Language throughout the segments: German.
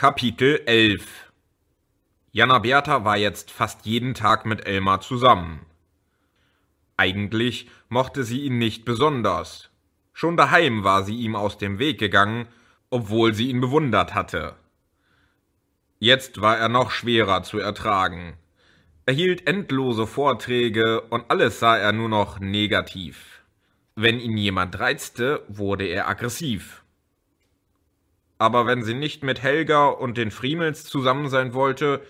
Kapitel 11 Jana Bertha war jetzt fast jeden Tag mit Elmar zusammen. Eigentlich mochte sie ihn nicht besonders. Schon daheim war sie ihm aus dem Weg gegangen, obwohl sie ihn bewundert hatte. Jetzt war er noch schwerer zu ertragen. Er hielt endlose Vorträge und alles sah er nur noch negativ. Wenn ihn jemand reizte, wurde er aggressiv aber wenn sie nicht mit Helga und den Friemels zusammen sein wollte,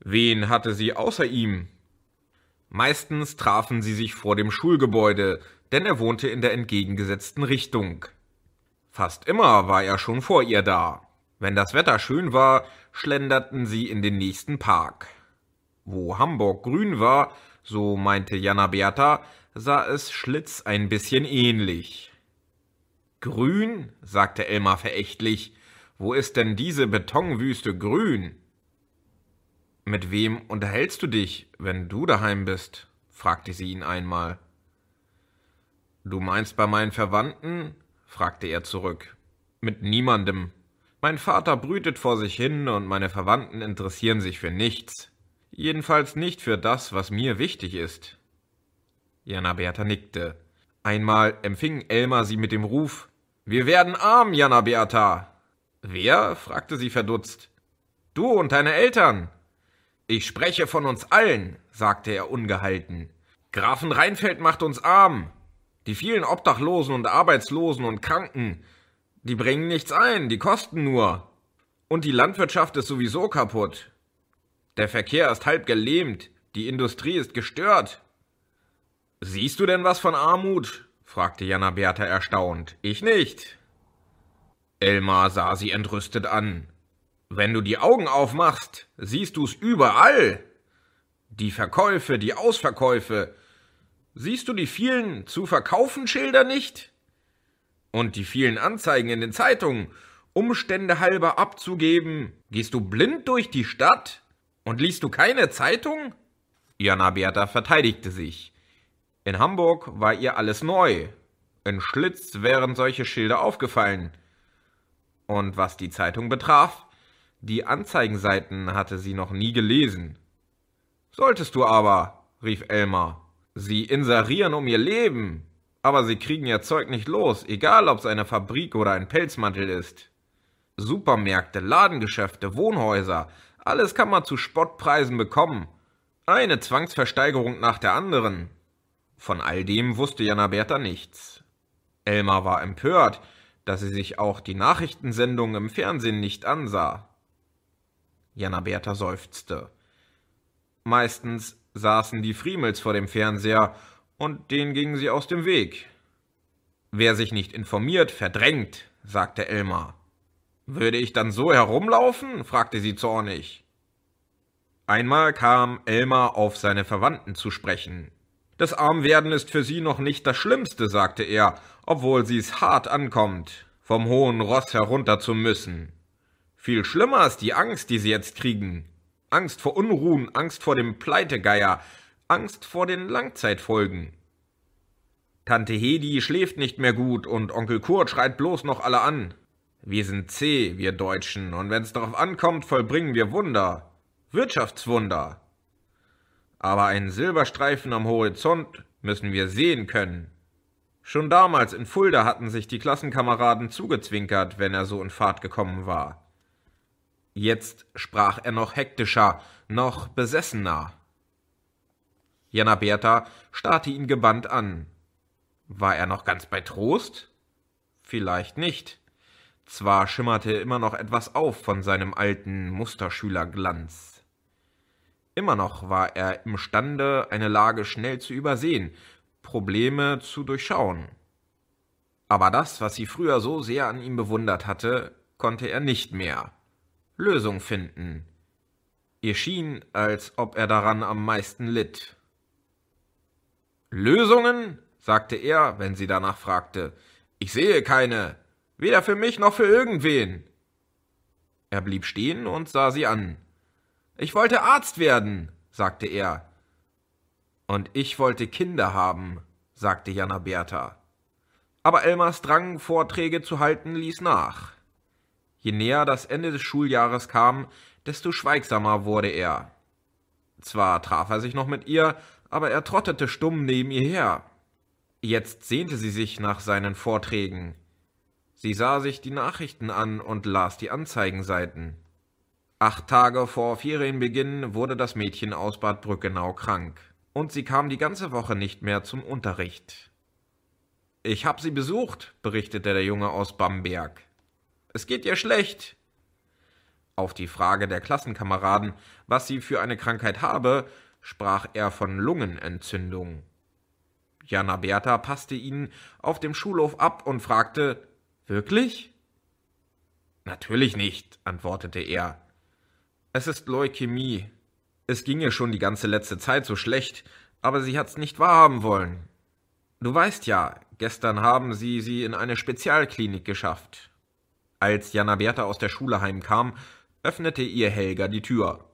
wen hatte sie außer ihm? Meistens trafen sie sich vor dem Schulgebäude, denn er wohnte in der entgegengesetzten Richtung. Fast immer war er schon vor ihr da. Wenn das Wetter schön war, schlenderten sie in den nächsten Park. Wo Hamburg grün war, so meinte Jana Bertha, sah es Schlitz ein bisschen ähnlich. Grün, sagte Elmar verächtlich, wo ist denn diese Betonwüste grün? Mit wem unterhältst du dich, wenn du daheim bist? fragte sie ihn einmal. Du meinst bei meinen Verwandten? fragte er zurück. Mit niemandem. Mein Vater brütet vor sich hin und meine Verwandten interessieren sich für nichts. Jedenfalls nicht für das, was mir wichtig ist. Jana Bertha nickte. Einmal empfing Elmar sie mit dem Ruf Wir werden arm, Jana Bertha. Wer? fragte sie verdutzt. Du und deine Eltern. Ich spreche von uns allen, sagte er ungehalten. Grafen Reinfeld macht uns arm. Die vielen Obdachlosen und Arbeitslosen und Kranken, die bringen nichts ein, die kosten nur. Und die Landwirtschaft ist sowieso kaputt. Der Verkehr ist halb gelähmt, die Industrie ist gestört. Siehst du denn was von Armut? fragte Jana Bertha erstaunt. Ich nicht. Elmar sah sie entrüstet an. Wenn du die Augen aufmachst, siehst du's überall. Die Verkäufe, die Ausverkäufe. Siehst du die vielen zu verkaufen Schilder nicht? Und die vielen Anzeigen in den Zeitungen, Umstände halber abzugeben. Gehst du blind durch die Stadt? Und liest du keine Zeitung? Jana Bertha verteidigte sich. In Hamburg war ihr alles neu. In Schlitz wären solche Schilder aufgefallen. Und was die Zeitung betraf, die Anzeigenseiten hatte sie noch nie gelesen. Solltest du aber, rief Elmar. Sie inserieren um ihr Leben. Aber sie kriegen ihr Zeug nicht los, egal ob es eine Fabrik oder ein Pelzmantel ist. Supermärkte, Ladengeschäfte, Wohnhäuser, alles kann man zu Spottpreisen bekommen. Eine Zwangsversteigerung nach der anderen. Von all dem wusste Jana Bertha nichts. Elmar war empört, dass sie sich auch die Nachrichtensendung im Fernsehen nicht ansah. Jana Bertha seufzte. Meistens saßen die Friemels vor dem Fernseher und denen gingen sie aus dem Weg. Wer sich nicht informiert, verdrängt, sagte Elmar. Würde ich dann so herumlaufen? fragte sie zornig. Einmal kam Elmar auf seine Verwandten zu sprechen, das Armwerden ist für sie noch nicht das Schlimmste, sagte er, obwohl sie's hart ankommt, vom hohen Ross herunter zu müssen. Viel schlimmer ist die Angst, die sie jetzt kriegen. Angst vor Unruhen, Angst vor dem Pleitegeier, Angst vor den Langzeitfolgen. Tante Hedi schläft nicht mehr gut und Onkel Kurt schreit bloß noch alle an. Wir sind zäh, wir Deutschen, und wenn's darauf ankommt, vollbringen wir Wunder. Wirtschaftswunder aber einen Silberstreifen am Horizont müssen wir sehen können. Schon damals in Fulda hatten sich die Klassenkameraden zugezwinkert, wenn er so in Fahrt gekommen war. Jetzt sprach er noch hektischer, noch besessener. Jana Bertha starrte ihn gebannt an. War er noch ganz bei Trost? Vielleicht nicht. Zwar schimmerte immer noch etwas auf von seinem alten Musterschülerglanz. Immer noch war er imstande, eine Lage schnell zu übersehen, Probleme zu durchschauen. Aber das, was sie früher so sehr an ihm bewundert hatte, konnte er nicht mehr. Lösung finden. Ihr schien, als ob er daran am meisten litt. Lösungen? sagte er, wenn sie danach fragte. Ich sehe keine. Weder für mich noch für irgendwen. Er blieb stehen und sah sie an. Ich wollte Arzt werden, sagte er. Und ich wollte Kinder haben, sagte Jana Bertha. Aber Elmas Drang, Vorträge zu halten, ließ nach. Je näher das Ende des Schuljahres kam, desto schweigsamer wurde er. Zwar traf er sich noch mit ihr, aber er trottete stumm neben ihr her. Jetzt sehnte sie sich nach seinen Vorträgen. Sie sah sich die Nachrichten an und las die Anzeigenseiten. Acht Tage vor Ferienbeginn wurde das Mädchen aus Bad Brückenau krank und sie kam die ganze Woche nicht mehr zum Unterricht. Ich hab sie besucht, berichtete der Junge aus Bamberg. Es geht ihr schlecht. Auf die Frage der Klassenkameraden, was sie für eine Krankheit habe, sprach er von Lungenentzündung. Jana Bertha passte ihn auf dem Schulhof ab und fragte, Wirklich? Natürlich nicht, antwortete er. Es ist Leukämie. Es ging ihr schon die ganze letzte Zeit so schlecht, aber sie hat's nicht wahrhaben wollen. Du weißt ja, gestern haben sie sie in eine Spezialklinik geschafft. Als Jana Bertha aus der Schule heimkam, öffnete ihr Helga die Tür.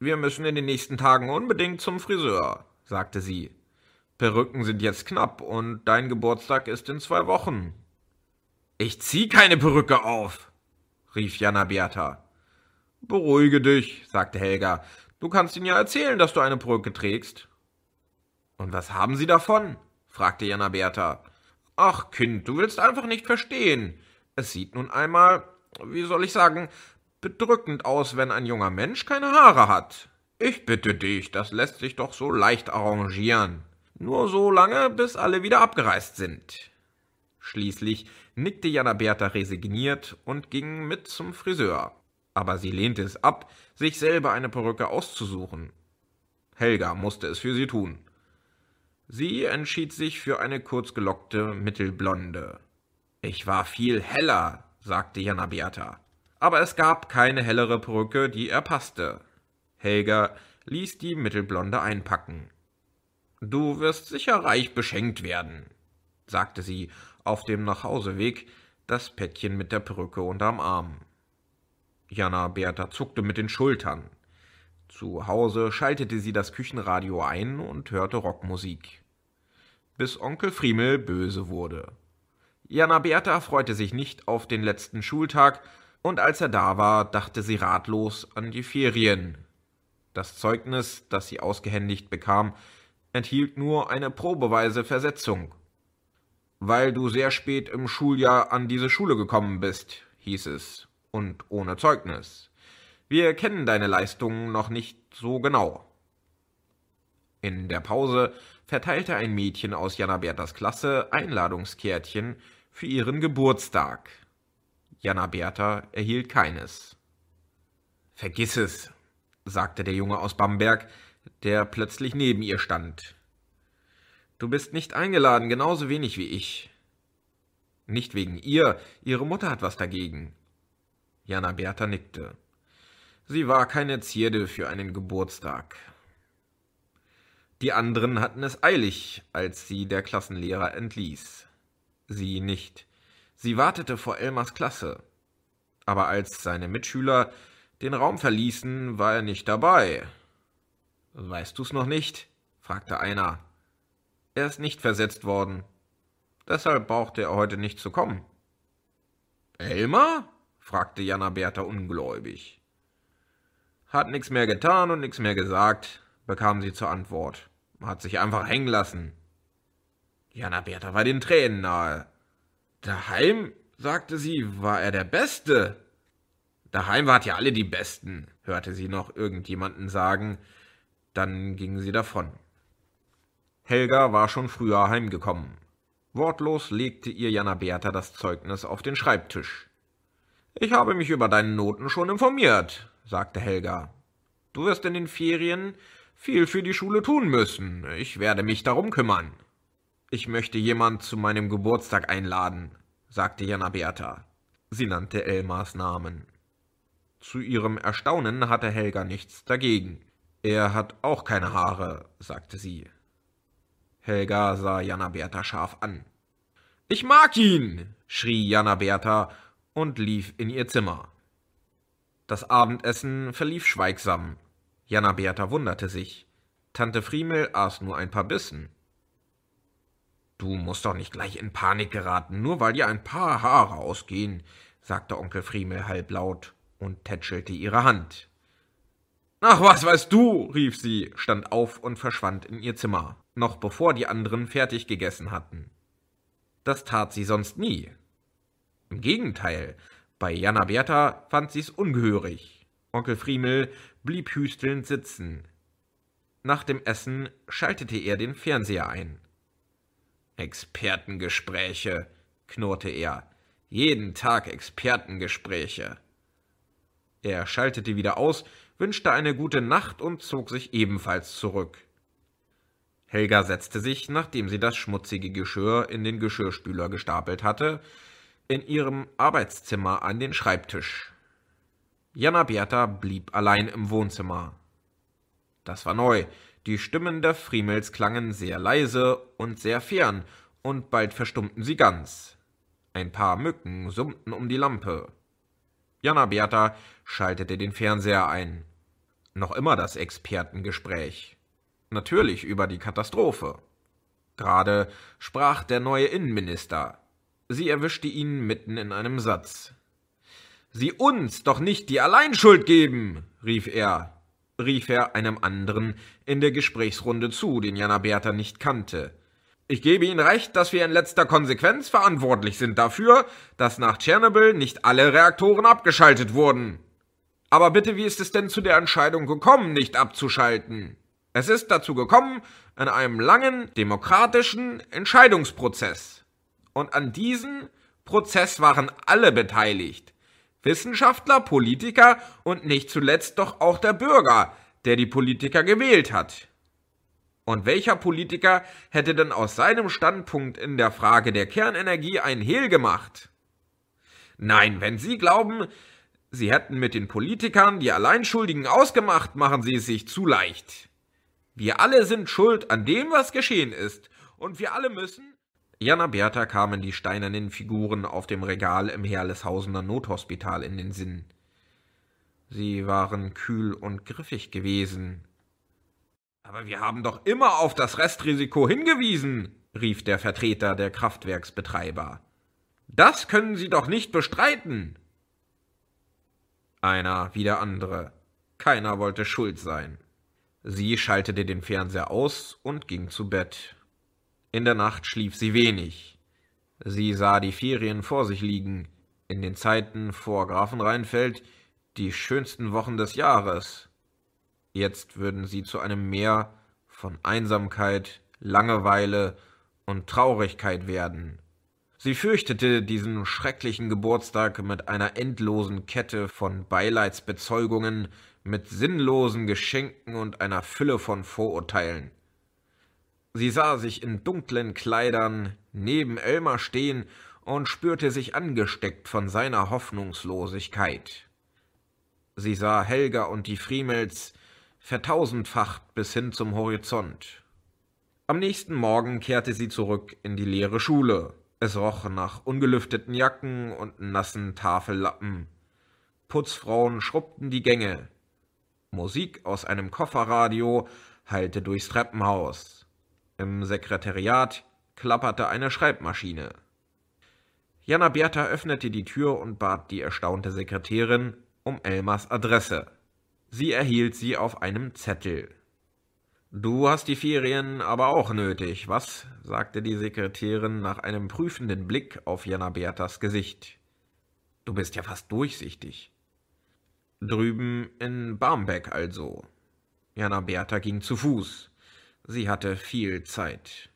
Wir müssen in den nächsten Tagen unbedingt zum Friseur, sagte sie. Perücken sind jetzt knapp und dein Geburtstag ist in zwei Wochen. Ich zieh keine Perücke auf, rief Jana Bertha. Beruhige dich, sagte Helga. Du kannst ihnen ja erzählen, dass du eine Brücke trägst. Und was haben sie davon? fragte Jana Bertha. Ach, Kind, du willst einfach nicht verstehen. Es sieht nun einmal, wie soll ich sagen, bedrückend aus, wenn ein junger Mensch keine Haare hat. Ich bitte dich, das lässt sich doch so leicht arrangieren. Nur so lange, bis alle wieder abgereist sind. Schließlich nickte Jana Bertha resigniert und ging mit zum Friseur aber sie lehnte es ab, sich selber eine Perücke auszusuchen. Helga musste es für sie tun. Sie entschied sich für eine kurzgelockte Mittelblonde. Ich war viel heller, sagte Jana Beata. Aber es gab keine hellere Perücke, die er passte. Helga ließ die Mittelblonde einpacken. Du wirst sicher reich beschenkt werden, sagte sie auf dem Nachhauseweg, das Päckchen mit der Perücke unterm Arm. Jana Bertha zuckte mit den Schultern. Zu Hause schaltete sie das Küchenradio ein und hörte Rockmusik. Bis Onkel Friemel böse wurde. Jana Bertha freute sich nicht auf den letzten Schultag, und als er da war, dachte sie ratlos an die Ferien. Das Zeugnis, das sie ausgehändigt bekam, enthielt nur eine probeweise Versetzung. Weil du sehr spät im Schuljahr an diese Schule gekommen bist, hieß es und ohne Zeugnis. Wir kennen deine Leistungen noch nicht so genau. In der Pause verteilte ein Mädchen aus Janabertas Klasse Einladungskärtchen für ihren Geburtstag. Janaberta erhielt keines. Vergiss es, sagte der Junge aus Bamberg, der plötzlich neben ihr stand. Du bist nicht eingeladen, genauso wenig wie ich. Nicht wegen ihr, ihre Mutter hat was dagegen. Jana Bertha nickte. Sie war keine Zierde für einen Geburtstag. Die anderen hatten es eilig, als sie der Klassenlehrer entließ. Sie nicht. Sie wartete vor Elmas Klasse. Aber als seine Mitschüler den Raum verließen, war er nicht dabei. Weißt du's noch nicht? fragte einer. Er ist nicht versetzt worden. Deshalb brauchte er heute nicht zu kommen. Elmar? fragte Jana Bertha ungläubig. Hat nix mehr getan und nix mehr gesagt, bekam sie zur Antwort. Hat sich einfach hängen lassen. Jana Bertha war den Tränen nahe. Daheim, sagte sie, war er der Beste. Daheim wart ihr alle die Besten, hörte sie noch irgendjemanden sagen. Dann gingen sie davon. Helga war schon früher heimgekommen. Wortlos legte ihr Jana Bertha das Zeugnis auf den Schreibtisch. Ich habe mich über deine Noten schon informiert, sagte Helga. Du wirst in den Ferien viel für die Schule tun müssen. Ich werde mich darum kümmern. Ich möchte jemand zu meinem Geburtstag einladen, sagte Jana Bertha. Sie nannte Elmas Namen. Zu ihrem Erstaunen hatte Helga nichts dagegen. Er hat auch keine Haare, sagte sie. Helga sah Jana Bertha scharf an. Ich mag ihn, schrie Jana Bertha und lief in ihr Zimmer. Das Abendessen verlief schweigsam. Jana Bertha wunderte sich. Tante Friemel aß nur ein paar Bissen. Du musst doch nicht gleich in Panik geraten, nur weil dir ein paar Haare ausgehen, sagte Onkel Friemel halblaut und tätschelte ihre Hand. Ach, was weißt du? rief sie, stand auf und verschwand in ihr Zimmer, noch bevor die anderen fertig gegessen hatten. Das tat sie sonst nie, im Gegenteil, bei Jana Bertha fand sie's ungehörig. Onkel Friemel blieb hüstelnd sitzen. Nach dem Essen schaltete er den Fernseher ein. Expertengespräche, knurrte er. Jeden Tag Expertengespräche. Er schaltete wieder aus, wünschte eine gute Nacht und zog sich ebenfalls zurück. Helga setzte sich, nachdem sie das schmutzige Geschirr in den Geschirrspüler gestapelt hatte, in ihrem Arbeitszimmer an den Schreibtisch. Jana Bertha blieb allein im Wohnzimmer. Das war neu. Die Stimmen der Friemels klangen sehr leise und sehr fern, und bald verstummten sie ganz. Ein paar Mücken summten um die Lampe. Jana Bertha schaltete den Fernseher ein. Noch immer das Expertengespräch. Natürlich über die Katastrophe. Gerade sprach der neue Innenminister, Sie erwischte ihn mitten in einem Satz. Sie uns doch nicht die Alleinschuld geben, rief er, rief er einem anderen in der Gesprächsrunde zu, den Jana Bertha nicht kannte. Ich gebe Ihnen recht, dass wir in letzter Konsequenz verantwortlich sind dafür, dass nach Tschernobyl nicht alle Reaktoren abgeschaltet wurden. Aber bitte, wie ist es denn zu der Entscheidung gekommen, nicht abzuschalten? Es ist dazu gekommen, in einem langen, demokratischen Entscheidungsprozess und an diesem Prozess waren alle beteiligt. Wissenschaftler, Politiker und nicht zuletzt doch auch der Bürger, der die Politiker gewählt hat. Und welcher Politiker hätte denn aus seinem Standpunkt in der Frage der Kernenergie ein Hehl gemacht? Nein, wenn Sie glauben, Sie hätten mit den Politikern die Alleinschuldigen ausgemacht, machen Sie es sich zu leicht. Wir alle sind schuld an dem, was geschehen ist, und wir alle müssen Jana Bertha kamen die steinernen Figuren auf dem Regal im Herleshausener Nothospital in den Sinn. Sie waren kühl und griffig gewesen. Aber wir haben doch immer auf das Restrisiko hingewiesen, rief der Vertreter der Kraftwerksbetreiber. Das können Sie doch nicht bestreiten. Einer wie der andere. Keiner wollte schuld sein. Sie schaltete den Fernseher aus und ging zu Bett. In der Nacht schlief sie wenig. Sie sah die Ferien vor sich liegen, in den Zeiten vor Grafenreinfeld die schönsten Wochen des Jahres. Jetzt würden sie zu einem Meer von Einsamkeit, Langeweile und Traurigkeit werden. Sie fürchtete diesen schrecklichen Geburtstag mit einer endlosen Kette von Beileidsbezeugungen, mit sinnlosen Geschenken und einer Fülle von Vorurteilen. Sie sah sich in dunklen Kleidern neben Elmar stehen und spürte sich angesteckt von seiner Hoffnungslosigkeit. Sie sah Helga und die Friemels vertausendfacht bis hin zum Horizont. Am nächsten Morgen kehrte sie zurück in die leere Schule. Es roch nach ungelüfteten Jacken und nassen Tafellappen. Putzfrauen schrubbten die Gänge. Musik aus einem Kofferradio hallte durchs Treppenhaus. Im Sekretariat klapperte eine Schreibmaschine. Jana Bertha öffnete die Tür und bat die erstaunte Sekretärin um Elmas Adresse. Sie erhielt sie auf einem Zettel. Du hast die Ferien aber auch nötig, was? sagte die Sekretärin nach einem prüfenden Blick auf Jana Berthas Gesicht. Du bist ja fast durchsichtig. Drüben in Barmbek also. Jana Bertha ging zu Fuß. Sie hatte viel Zeit.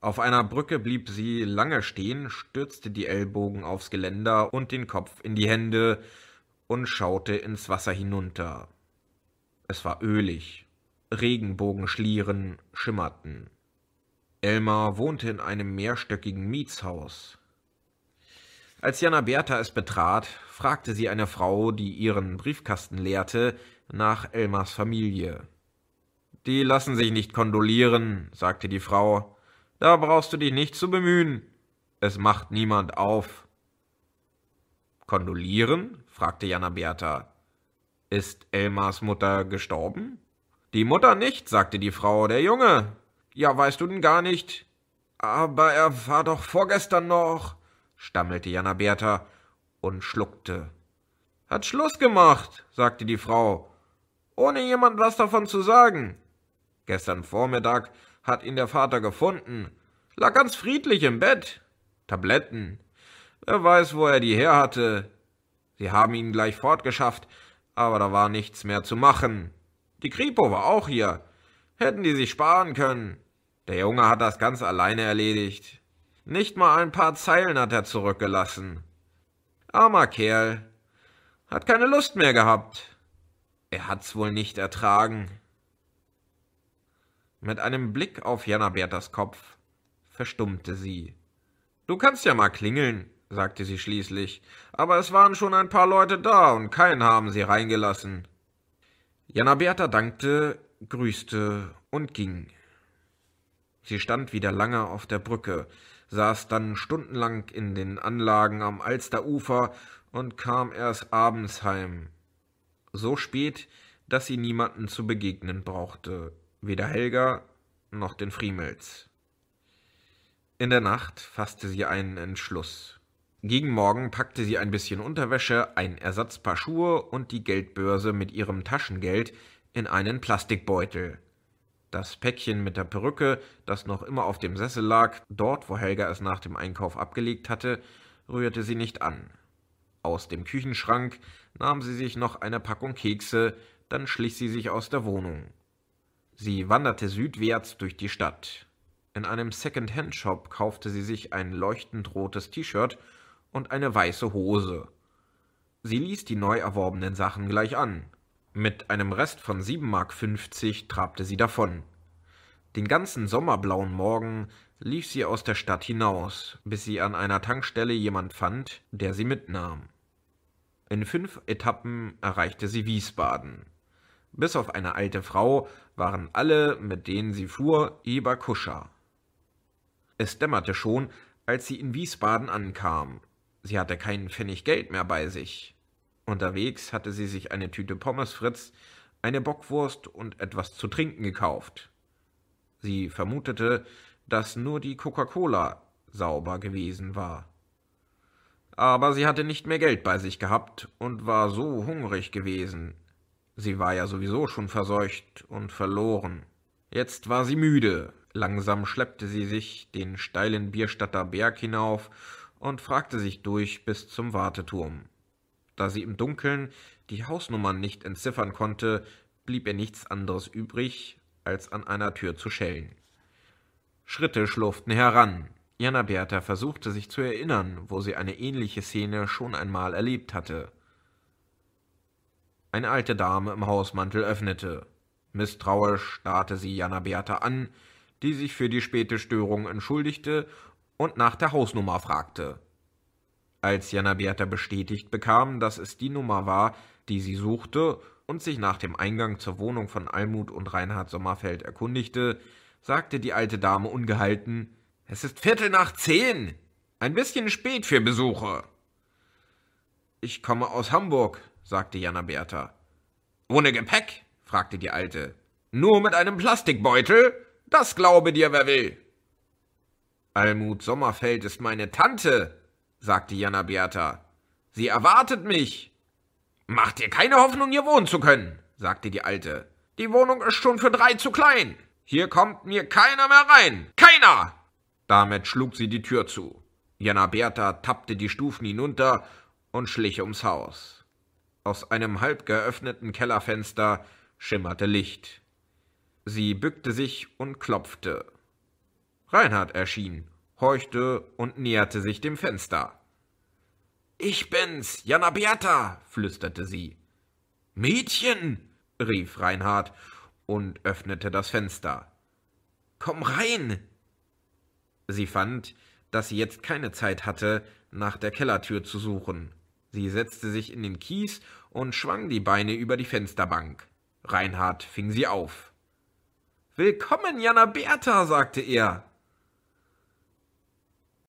Auf einer Brücke blieb sie lange stehen, stürzte die Ellbogen aufs Geländer und den Kopf in die Hände und schaute ins Wasser hinunter. Es war ölig. Regenbogenschlieren schimmerten. Elmar wohnte in einem mehrstöckigen Mietshaus. Als Jana Bertha es betrat, fragte sie eine Frau, die ihren Briefkasten leerte, nach Elmars Familie. Die lassen sich nicht kondolieren, sagte die Frau. Da brauchst du dich nicht zu bemühen. Es macht niemand auf. Kondolieren? fragte Jana Bertha. Ist Elmas Mutter gestorben? Die Mutter nicht, sagte die Frau, der Junge. Ja, weißt du denn gar nicht? Aber er war doch vorgestern noch, stammelte Jana Bertha und schluckte. Hat Schluss gemacht, sagte die Frau, ohne jemand was davon zu sagen. Gestern Vormittag hat ihn der Vater gefunden. Lag ganz friedlich im Bett. Tabletten. Wer weiß, wo er die her hatte. Sie haben ihn gleich fortgeschafft, aber da war nichts mehr zu machen. Die Kripo war auch hier. Hätten die sich sparen können. Der Junge hat das ganz alleine erledigt. Nicht mal ein paar Zeilen hat er zurückgelassen. Armer Kerl. Hat keine Lust mehr gehabt. Er hat's wohl nicht ertragen. Mit einem Blick auf Janabertas Kopf verstummte sie. Du kannst ja mal klingeln, sagte sie schließlich, aber es waren schon ein paar Leute da und keinen haben sie reingelassen. Janaberta dankte, grüßte und ging. Sie stand wieder lange auf der Brücke, saß dann stundenlang in den Anlagen am Alsterufer und kam erst abends heim. So spät, dass sie niemanden zu begegnen brauchte weder Helga noch den Friemels. In der Nacht fasste sie einen Entschluss. Gegen Morgen packte sie ein bisschen Unterwäsche, ein Ersatzpaar Schuhe und die Geldbörse mit ihrem Taschengeld in einen Plastikbeutel. Das Päckchen mit der Perücke, das noch immer auf dem Sessel lag, dort, wo Helga es nach dem Einkauf abgelegt hatte, rührte sie nicht an. Aus dem Küchenschrank nahm sie sich noch eine Packung Kekse, dann schlich sie sich aus der Wohnung. Sie wanderte südwärts durch die Stadt. In einem Second-Hand-Shop kaufte sie sich ein leuchtend rotes T-Shirt und eine weiße Hose. Sie ließ die neu erworbenen Sachen gleich an. Mit einem Rest von 7,50 Mark trabte sie davon. Den ganzen sommerblauen Morgen lief sie aus der Stadt hinaus, bis sie an einer Tankstelle jemand fand, der sie mitnahm. In fünf Etappen erreichte sie Wiesbaden. Bis auf eine alte Frau waren alle, mit denen sie fuhr, Eberkuscher. Es dämmerte schon, als sie in Wiesbaden ankam. Sie hatte keinen Pfennig Geld mehr bei sich. Unterwegs hatte sie sich eine Tüte Pommes Fritz, eine Bockwurst und etwas zu trinken gekauft. Sie vermutete, dass nur die Coca-Cola sauber gewesen war. Aber sie hatte nicht mehr Geld bei sich gehabt und war so hungrig gewesen, Sie war ja sowieso schon verseucht und verloren. Jetzt war sie müde. Langsam schleppte sie sich den steilen Bierstatter Berg hinauf und fragte sich durch bis zum Warteturm. Da sie im Dunkeln die Hausnummern nicht entziffern konnte, blieb ihr nichts anderes übrig, als an einer Tür zu schellen. Schritte schlurften heran. Jana Bertha versuchte sich zu erinnern, wo sie eine ähnliche Szene schon einmal erlebt hatte. Eine alte Dame im Hausmantel öffnete. Misstrauisch starrte sie Jana Beata an, die sich für die späte Störung entschuldigte und nach der Hausnummer fragte. Als Jana Beata bestätigt bekam, dass es die Nummer war, die sie suchte, und sich nach dem Eingang zur Wohnung von Almut und Reinhard Sommerfeld erkundigte, sagte die alte Dame ungehalten Es ist Viertel nach zehn. Ein bisschen spät für Besuche. Ich komme aus Hamburg, sagte Jana Bertha. Ohne Gepäck? fragte die Alte. Nur mit einem Plastikbeutel? Das glaube dir, wer will. Almut Sommerfeld ist meine Tante, sagte Jana Bertha. Sie erwartet mich. Mach dir keine Hoffnung, hier wohnen zu können, sagte die Alte. Die Wohnung ist schon für drei zu klein. Hier kommt mir keiner mehr rein. Keiner! Damit schlug sie die Tür zu. Jana Bertha tappte die Stufen hinunter und schlich ums Haus. Aus einem halb geöffneten Kellerfenster schimmerte Licht. Sie bückte sich und klopfte. Reinhard erschien, horchte und näherte sich dem Fenster. Ich bin's, Jana Beata, flüsterte sie. Mädchen, rief Reinhard und öffnete das Fenster. Komm rein! Sie fand, dass sie jetzt keine Zeit hatte, nach der Kellertür zu suchen. Sie setzte sich in den Kies und schwang die Beine über die Fensterbank. Reinhard fing sie auf. Willkommen, Jana Bertha, sagte er.